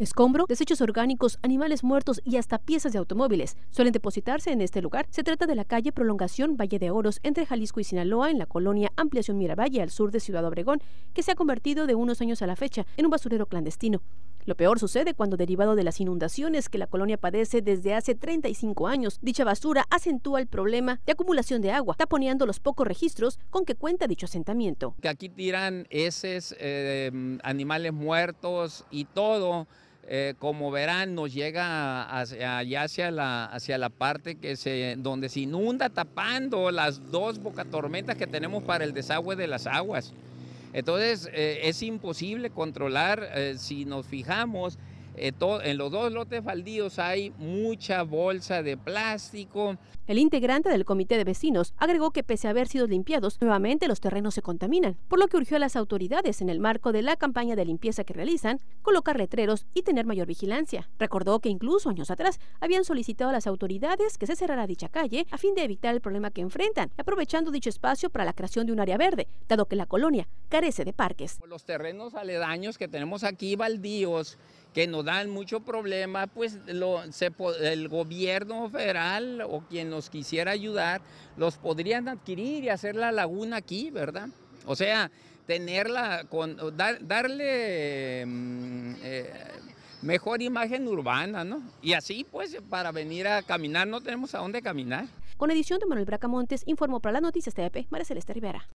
Escombro, desechos orgánicos, animales muertos y hasta piezas de automóviles suelen depositarse en este lugar. Se trata de la calle Prolongación Valle de Oros entre Jalisco y Sinaloa en la colonia Ampliación Miravalle al sur de Ciudad Obregón, que se ha convertido de unos años a la fecha en un basurero clandestino. Lo peor sucede cuando derivado de las inundaciones que la colonia padece desde hace 35 años, dicha basura acentúa el problema de acumulación de agua, taponeando los pocos registros con que cuenta dicho asentamiento. Que aquí tiran heces, eh, mm, animales muertos y todo eh, como verán, nos llega hacia, allá hacia la, hacia la parte que se, donde se inunda tapando las dos bocatormentas que tenemos para el desagüe de las aguas. Entonces, eh, es imposible controlar, eh, si nos fijamos, eh, en los dos lotes baldíos hay mucha bolsa de plástico. El integrante del comité de vecinos agregó que pese a haber sido limpiados, nuevamente los terrenos se contaminan, por lo que urgió a las autoridades en el marco de la campaña de limpieza que realizan, colocar letreros y tener mayor vigilancia. Recordó que incluso años atrás habían solicitado a las autoridades que se cerrara dicha calle a fin de evitar el problema que enfrentan, aprovechando dicho espacio para la creación de un área verde, dado que la colonia carece de parques. Los terrenos aledaños que tenemos aquí, baldíos, que nos dan mucho problema, pues el gobierno federal o quien nos quisiera ayudar, los podrían adquirir y hacer la laguna aquí, ¿verdad? O sea, tenerla, con, darle mm, eh, mejor imagen urbana, ¿no? Y así, pues, para venir a caminar no tenemos a dónde caminar. Con edición de Manuel Bracamontes, informó para la noticias TEP, María Celeste Rivera.